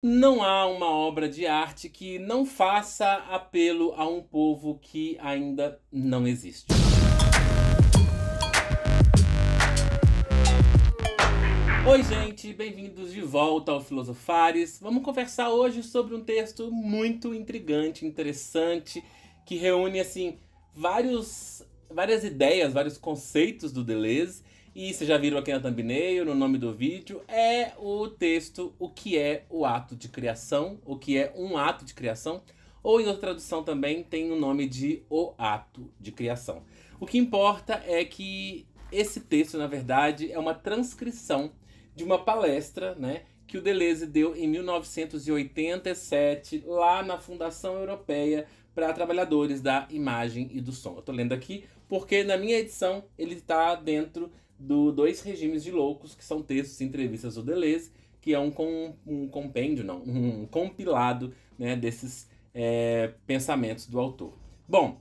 Não há uma obra de arte que não faça apelo a um povo que ainda não existe. Oi, gente, bem-vindos de volta ao Filosofares. Vamos conversar hoje sobre um texto muito intrigante, interessante, que reúne assim vários várias ideias, vários conceitos do Deleuze e vocês já viram aqui na thumbnail, no nome do vídeo, é o texto O que é o ato de criação, o que é um ato de criação, ou em outra tradução também tem o nome de O Ato de Criação. O que importa é que esse texto, na verdade, é uma transcrição de uma palestra, né, que o Deleuze deu em 1987 lá na Fundação Europeia para trabalhadores da imagem e do som. Eu tô lendo aqui porque na minha edição ele está dentro do Dois Regimes de Loucos, que são textos e entrevistas do Deleuze, que é um, com, um compêndio, não, um compilado né, desses é, pensamentos do autor. Bom,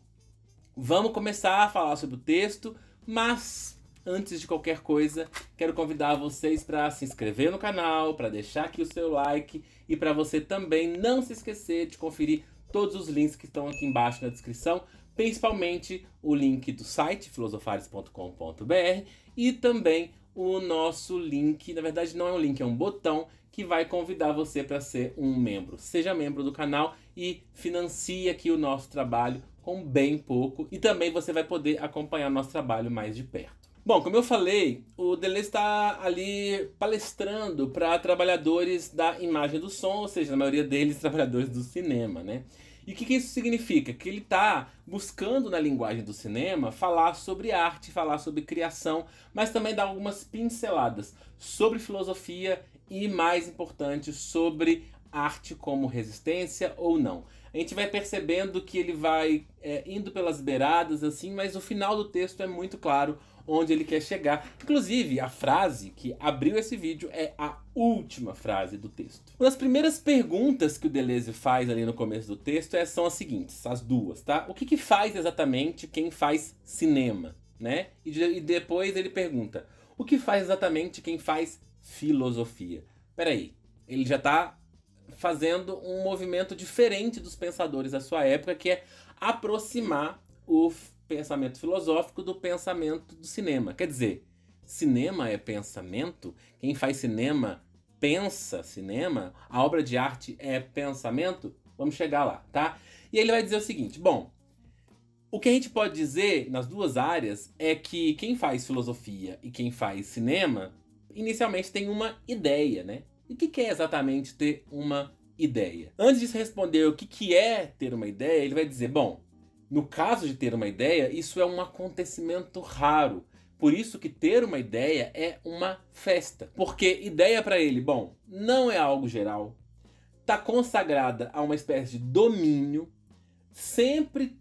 vamos começar a falar sobre o texto, mas antes de qualquer coisa, quero convidar vocês para se inscrever no canal, para deixar aqui o seu like e para você também não se esquecer de conferir todos os links que estão aqui embaixo na descrição, principalmente o link do site filosofares.com.br e também o nosso link, na verdade não é um link, é um botão que vai convidar você para ser um membro. Seja membro do canal e financie aqui o nosso trabalho com bem pouco e também você vai poder acompanhar nosso trabalho mais de perto. Bom, como eu falei, o Deleuze está ali palestrando para trabalhadores da imagem do som, ou seja, na maioria deles, trabalhadores do cinema, né? E o que, que isso significa? Que ele está buscando na linguagem do cinema falar sobre arte, falar sobre criação, mas também dar algumas pinceladas sobre filosofia e, mais importante, sobre arte como resistência ou não. A gente vai percebendo que ele vai é, indo pelas beiradas assim, mas o final do texto é muito claro onde ele quer chegar. Inclusive, a frase que abriu esse vídeo é a última frase do texto. Uma das primeiras perguntas que o Deleuze faz ali no começo do texto é, são as seguintes, as duas, tá? O que, que faz exatamente quem faz cinema, né? E, de, e depois ele pergunta, o que faz exatamente quem faz filosofia? Peraí, ele já tá fazendo um movimento diferente dos pensadores da sua época, que é aproximar o pensamento filosófico do pensamento do cinema. Quer dizer, cinema é pensamento? Quem faz cinema pensa cinema? A obra de arte é pensamento? Vamos chegar lá, tá? E ele vai dizer o seguinte: bom, o que a gente pode dizer nas duas áreas é que quem faz filosofia e quem faz cinema inicialmente tem uma ideia, né? E o que é exatamente ter uma ideia? Antes de responder o que é ter uma ideia, ele vai dizer: bom, no caso de ter uma ideia, isso é um acontecimento raro. Por isso que ter uma ideia é uma festa. Porque ideia para ele, bom, não é algo geral. Tá consagrada a uma espécie de domínio, sempre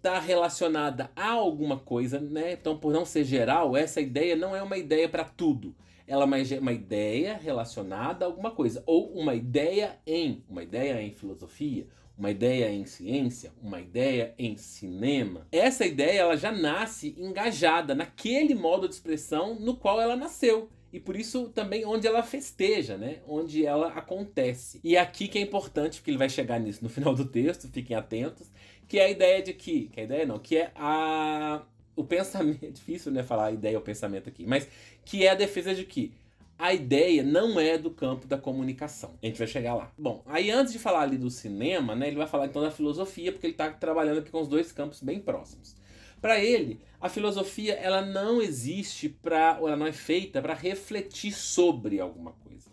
tá relacionada a alguma coisa, né? Então, por não ser geral, essa ideia não é uma ideia para tudo. Ela é uma ideia relacionada a alguma coisa ou uma ideia em, uma ideia em filosofia, uma ideia em ciência, uma ideia em cinema. Essa ideia ela já nasce engajada naquele modo de expressão no qual ela nasceu e por isso também onde ela festeja, né? Onde ela acontece. E é aqui que é importante, porque ele vai chegar nisso no final do texto, fiquem atentos, que é a ideia de que, que é a ideia não, que é a o pensamento, é difícil, né, falar a ideia ou pensamento aqui, mas que é a defesa de que a ideia não é do campo da comunicação. A gente vai chegar lá. Bom, aí antes de falar ali do cinema, né, ele vai falar então da filosofia, porque ele está trabalhando aqui com os dois campos bem próximos. Para ele, a filosofia ela não existe para, ou ela não é feita para refletir sobre alguma coisa.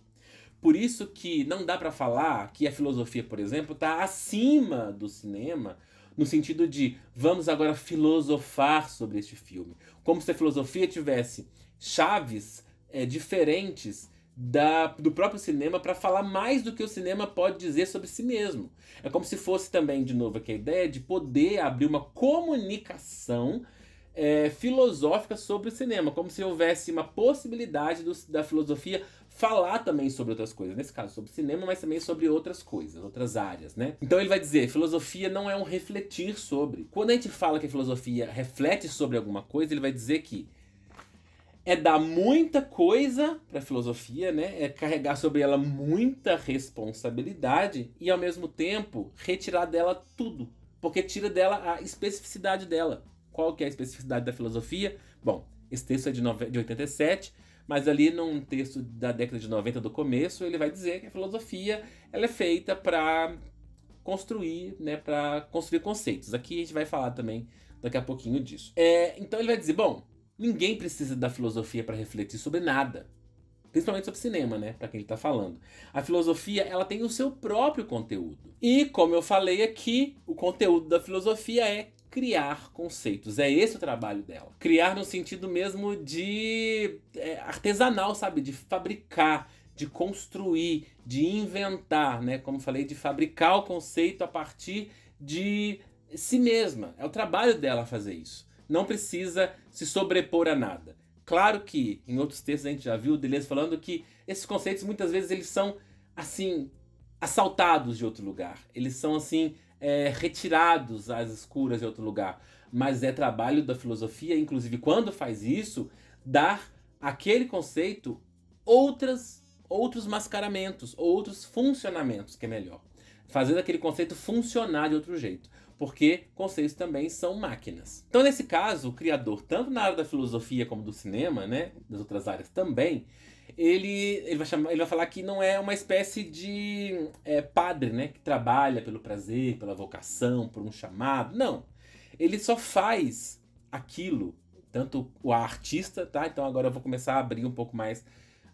Por isso que não dá para falar que a filosofia, por exemplo, está acima do cinema, no sentido de vamos agora filosofar sobre este filme, como se a filosofia tivesse chaves é, diferentes da, do próprio cinema para falar mais do que o cinema pode dizer sobre si mesmo. É como se fosse também, de novo, aqui a ideia de poder abrir uma comunicação é, filosófica sobre o cinema, como se houvesse uma possibilidade do, da filosofia falar também sobre outras coisas, nesse caso sobre cinema, mas também sobre outras coisas, outras áreas, né? Então ele vai dizer, filosofia não é um refletir sobre. Quando a gente fala que a filosofia reflete sobre alguma coisa, ele vai dizer que é dar muita coisa para a filosofia, né? É carregar sobre ela muita responsabilidade e ao mesmo tempo retirar dela tudo, porque tira dela a especificidade dela. Qual que é a especificidade da filosofia? Bom, esse texto é de, de 87, mas ali num texto da década de 90 do começo, ele vai dizer que a filosofia ela é feita para construir, né, para construir conceitos. Aqui a gente vai falar também daqui a pouquinho disso. É, então ele vai dizer, bom, Ninguém precisa da filosofia para refletir sobre nada. Principalmente sobre cinema, né? Para quem ele tá falando. A filosofia, ela tem o seu próprio conteúdo. E, como eu falei aqui, o conteúdo da filosofia é criar conceitos. É esse o trabalho dela. Criar no sentido mesmo de é, artesanal, sabe? De fabricar, de construir, de inventar, né? Como falei, de fabricar o conceito a partir de si mesma. É o trabalho dela fazer isso não precisa se sobrepor a nada. Claro que em outros textos a gente já viu Deleuze falando que esses conceitos muitas vezes eles são assim assaltados de outro lugar, eles são assim é, retirados às escuras de outro lugar. Mas é trabalho da filosofia, inclusive quando faz isso, dar aquele conceito outras outros mascaramentos, outros funcionamentos que é melhor, fazendo aquele conceito funcionar de outro jeito porque conceitos também são máquinas. Então, nesse caso, o criador, tanto na área da filosofia como do cinema, né, das outras áreas também, ele, ele, vai, chamar, ele vai falar que não é uma espécie de é, padre, né, que trabalha pelo prazer, pela vocação, por um chamado. Não. Ele só faz aquilo, tanto o artista, tá? Então agora eu vou começar a abrir um pouco mais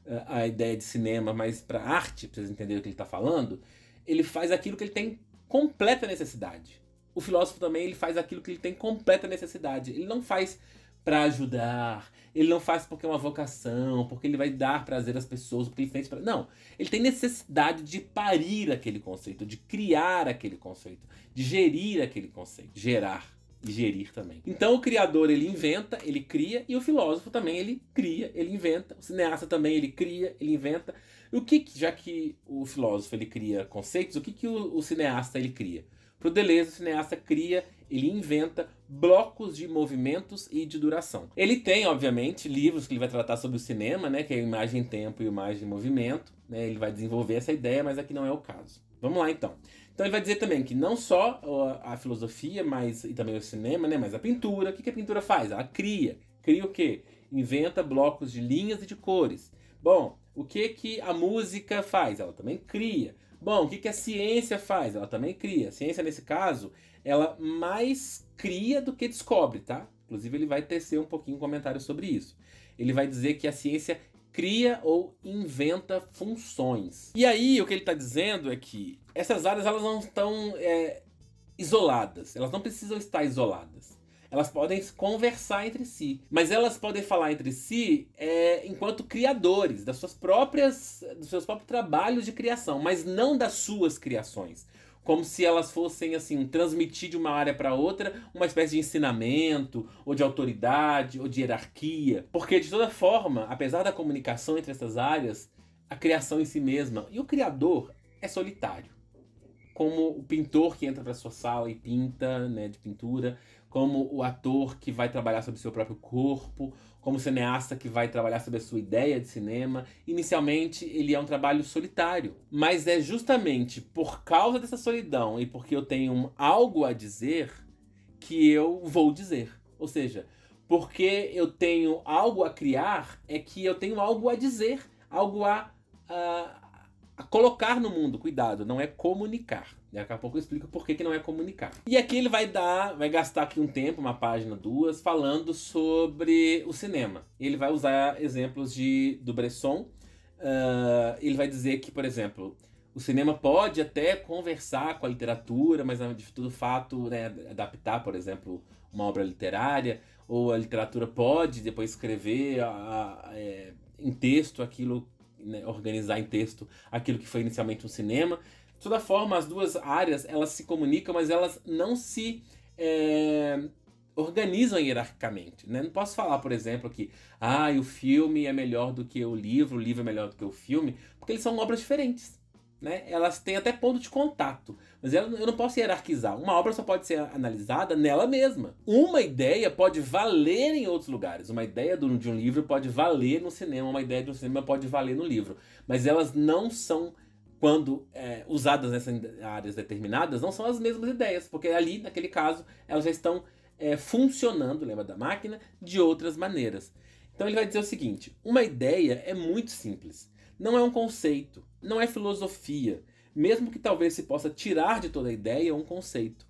uh, a ideia de cinema, mais para arte, para vocês entenderem o que ele está falando. Ele faz aquilo que ele tem completa necessidade o filósofo também ele faz aquilo que ele tem completa necessidade. Ele não faz para ajudar, ele não faz porque é uma vocação, porque ele vai dar prazer às pessoas, porque ele fez pra... Não, ele tem necessidade de parir aquele conceito, de criar aquele conceito, de gerir aquele conceito, gerar e gerir também. Então o criador ele inventa, ele cria e o filósofo também ele cria, ele inventa. O cineasta também ele cria, ele inventa. E o que, já que o filósofo ele cria conceitos, o que que o, o cineasta ele cria? Para o Deleuze, o cineasta cria, ele inventa blocos de movimentos e de duração. Ele tem, obviamente, livros que ele vai tratar sobre o cinema, né, que é imagem tempo e imagem movimento, né? Ele vai desenvolver essa ideia, mas aqui não é o caso. Vamos lá então. Então ele vai dizer também que não só a filosofia, mas e também o cinema, né, mas a pintura, o que a pintura faz? Ela cria. Cria o quê? Inventa blocos de linhas e de cores. Bom, o que que a música faz? Ela também cria. Bom, o que, que a ciência faz? Ela também cria. A ciência, nesse caso, ela mais cria do que descobre, tá? Inclusive, ele vai tecer um pouquinho um comentário sobre isso. Ele vai dizer que a ciência cria ou inventa funções. E aí, o que ele está dizendo é que essas áreas elas não estão é, isoladas, elas não precisam estar isoladas. Elas podem conversar entre si, mas elas podem falar entre si é, enquanto criadores das suas próprias, dos seus próprios trabalhos de criação, mas não das suas criações como se elas fossem assim transmitir de uma área para outra uma espécie de ensinamento ou de autoridade ou de hierarquia, porque de toda forma, apesar da comunicação entre essas áreas, a criação em si mesma e o criador é solitário. Como o pintor que entra para sua sala e pinta, né, de pintura, como o ator que vai trabalhar sobre seu próprio corpo, como o cineasta que vai trabalhar sobre a sua ideia de cinema. Inicialmente, ele é um trabalho solitário, mas é justamente por causa dessa solidão e porque eu tenho algo a dizer que eu vou dizer. Ou seja, porque eu tenho algo a criar, é que eu tenho algo a dizer, algo a, a colocar no mundo, cuidado, não é comunicar. Daqui a pouco eu explico por que, que não é comunicar. E aqui ele vai dar, vai gastar aqui um tempo, uma página, duas, falando sobre o cinema. Ele vai usar exemplos de do Bresson. Uh, ele vai dizer que, por exemplo, o cinema pode até conversar com a literatura, mas de todo fato, né, adaptar, por exemplo, uma obra literária, ou a literatura pode depois escrever a, ah, a, ah, é, em texto aquilo né, organizar em texto aquilo que foi inicialmente um cinema. De toda forma, as duas áreas elas se comunicam, mas elas não se é, organizam hierarquicamente. Né? Não posso falar, por exemplo, que ah, o filme é melhor do que o livro, o livro é melhor do que o filme, porque eles são obras diferentes né? Elas têm até ponto de contato, mas eu não posso hierarquizar. Uma obra só pode ser analisada nela mesma. Uma ideia pode valer em outros lugares. Uma ideia de um livro pode valer no cinema, uma ideia de um cinema pode valer no livro, mas elas não são quando é, usadas nessas áreas determinadas, não são as mesmas ideias, porque ali, naquele caso, elas já estão é, funcionando, lembra da máquina, de outras maneiras. Então ele vai dizer o seguinte: uma ideia é muito simples não é um conceito, não é filosofia, mesmo que talvez se possa tirar de toda a ideia é um conceito.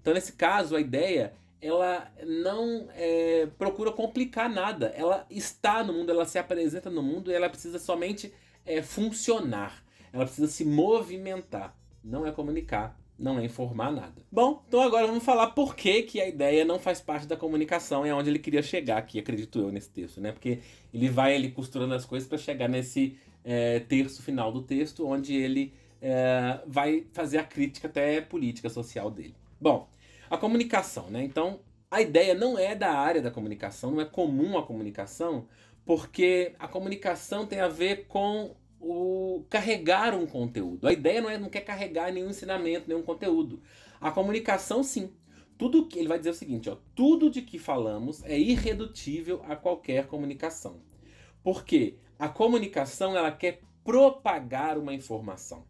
Então, nesse caso, a ideia ela não é, procura complicar nada. Ela está no mundo, ela se apresenta no mundo e ela precisa somente é, funcionar. Ela precisa se movimentar. Não é comunicar, não é informar nada. Bom, então agora vamos falar por que, que a ideia não faz parte da comunicação. É onde ele queria chegar aqui, acredito eu, nesse texto, né? Porque ele vai ali costurando as coisas para chegar nesse é, terço final do texto, onde ele é, vai fazer a crítica até política social dele. Bom, a comunicação, né? Então, a ideia não é da área da comunicação, não é comum a comunicação, porque a comunicação tem a ver com o carregar um conteúdo. A ideia não é não quer carregar nenhum ensinamento, nenhum conteúdo. A comunicação sim. Tudo que ele vai dizer o seguinte, ó, tudo de que falamos é irredutível a qualquer comunicação. Porque a comunicação ela quer propagar uma informação.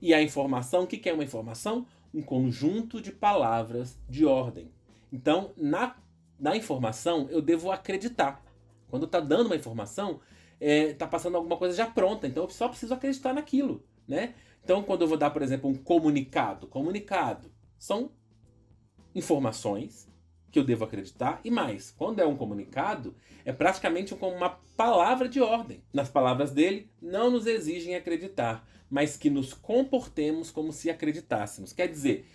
E a informação, o que é uma informação? Um conjunto de palavras de ordem. Então, na, na informação, eu devo acreditar. Quando está dando uma informação, está é, tá passando alguma coisa já pronta, então eu só preciso acreditar naquilo. Né? Então, quando eu vou dar, por exemplo, um comunicado, comunicado são informações que eu devo acreditar e mais, quando é um comunicado, é praticamente como uma palavra de ordem. Nas palavras dele, não nos exigem acreditar, mas que nos comportemos como se acreditássemos. Quer dizer,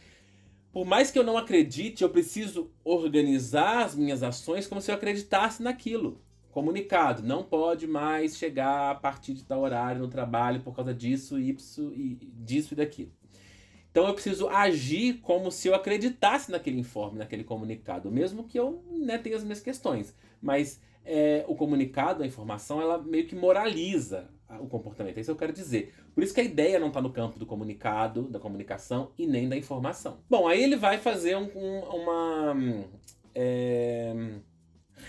por mais que eu não acredite, eu preciso organizar as minhas ações como se eu acreditasse naquilo. Comunicado, não pode mais chegar a partir de tal horário no trabalho por causa disso, isso e disso e daquilo. Então eu preciso agir como se eu acreditasse naquele informe, naquele comunicado, mesmo que eu né, tenha as minhas questões. Mas é, o comunicado, a informação, ela meio que moraliza o comportamento. É isso que eu quero dizer. Por isso que a ideia não está no campo do comunicado, da comunicação e nem da informação. Bom, aí ele vai fazer um, um, uma é,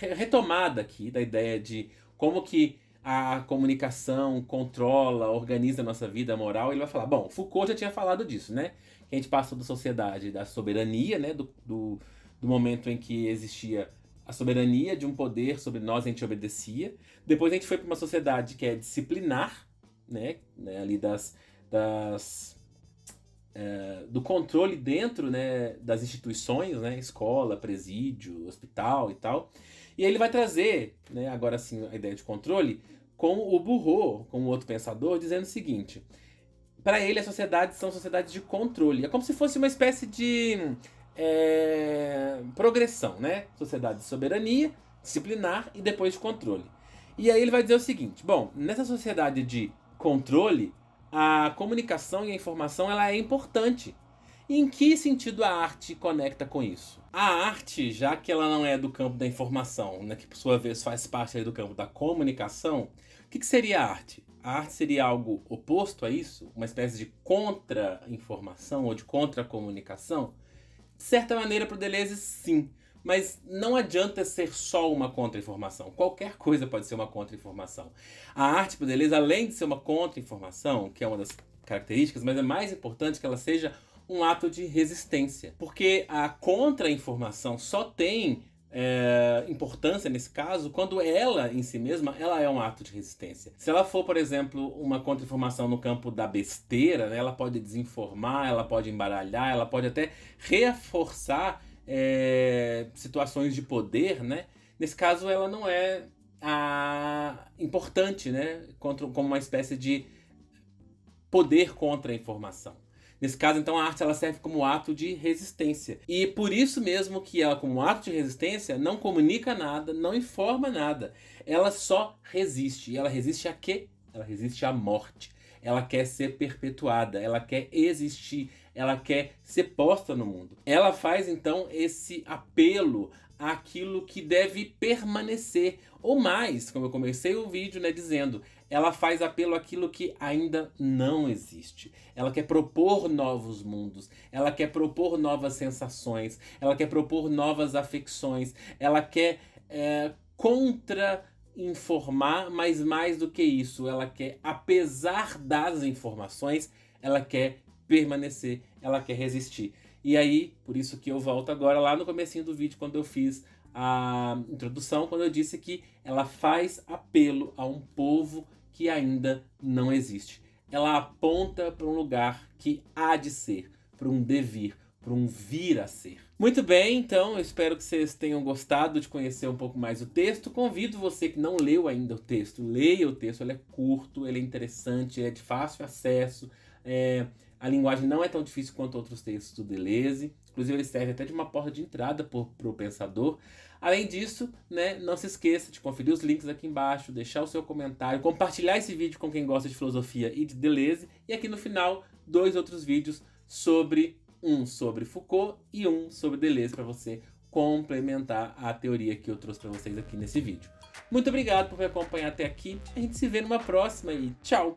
retomada aqui da ideia de como que a comunicação controla, organiza a nossa vida moral, ele vai falar, bom, Foucault já tinha falado disso, né? Que a gente passou da sociedade da soberania, né? Do, do, do, momento em que existia a soberania de um poder sobre nós, a gente obedecia. Depois a gente foi para uma sociedade que é disciplinar, né? né? Ali das... das é, do controle dentro né, das instituições, né, escola, presídio, hospital e tal. E aí ele vai trazer, né, agora sim, a ideia de controle, com o Burro, com o outro pensador, dizendo o seguinte: para ele, as sociedades são sociedades de controle. É como se fosse uma espécie de é, progressão, né? Sociedade de soberania, disciplinar e depois de controle. E aí ele vai dizer o seguinte: bom, nessa sociedade de controle, a comunicação e a informação ela é importante em que sentido a arte conecta com isso? A arte, já que ela não é do campo da informação, né, que por sua vez faz parte do campo da comunicação, o que, que seria a arte? A arte seria algo oposto a isso? Uma espécie de contra-informação ou de contra-comunicação? De certa maneira, para o Deleuze, sim. Mas não adianta ser só uma contra-informação. Qualquer coisa pode ser uma contra-informação. A arte, para o Deleuze, além de ser uma contra-informação, que é uma das características, mas é mais importante que ela seja um ato de resistência. Porque a contra-informação só tem é, importância nesse caso quando ela em si mesma ela é um ato de resistência. Se ela for, por exemplo, uma contra-informação no campo da besteira, né, ela pode desinformar, ela pode embaralhar, ela pode até reforçar é, situações de poder, né? Nesse caso, ela não é a importante, né? Contra, como uma espécie de poder contra a informação. Nesse caso, então, a arte ela serve como ato de resistência. E por isso mesmo que ela, como ato de resistência, não comunica nada, não informa nada. Ela só resiste. E ela resiste a quê? Ela resiste à morte. Ela quer ser perpetuada, ela quer existir, ela quer ser posta no mundo. Ela faz então esse apelo àquilo que deve permanecer, ou mais, como eu comecei o vídeo, né, dizendo, ela faz apelo àquilo que ainda não existe. Ela quer propor novos mundos, ela quer propor novas sensações, ela quer propor novas afecções, ela quer é, contra informar, mas mais do que isso, ela quer, apesar das informações, ela quer permanecer, ela quer resistir. E aí, por isso que eu volto agora lá no comecinho do vídeo, quando eu fiz a introdução quando eu disse que ela faz apelo a um povo que ainda não existe. Ela aponta para um lugar que há de ser, para um devir, para um vir a ser. Muito bem, então eu espero que vocês tenham gostado de conhecer um pouco mais o texto. Convido você que não leu ainda o texto, leia o texto, ele é curto, ele é interessante, ele é de fácil acesso. É, a linguagem não é tão difícil quanto outros textos do Deleuze, inclusive ele serve até de uma porta de entrada para o pensador. Além disso, né, não se esqueça de conferir os links aqui embaixo, deixar o seu comentário, compartilhar esse vídeo com quem gosta de filosofia e de Deleuze, e aqui no final, dois outros vídeos sobre um sobre Foucault e um sobre Deleuze para você complementar a teoria que eu trouxe para vocês aqui nesse vídeo. Muito obrigado por me acompanhar até aqui. A gente se vê numa próxima e tchau!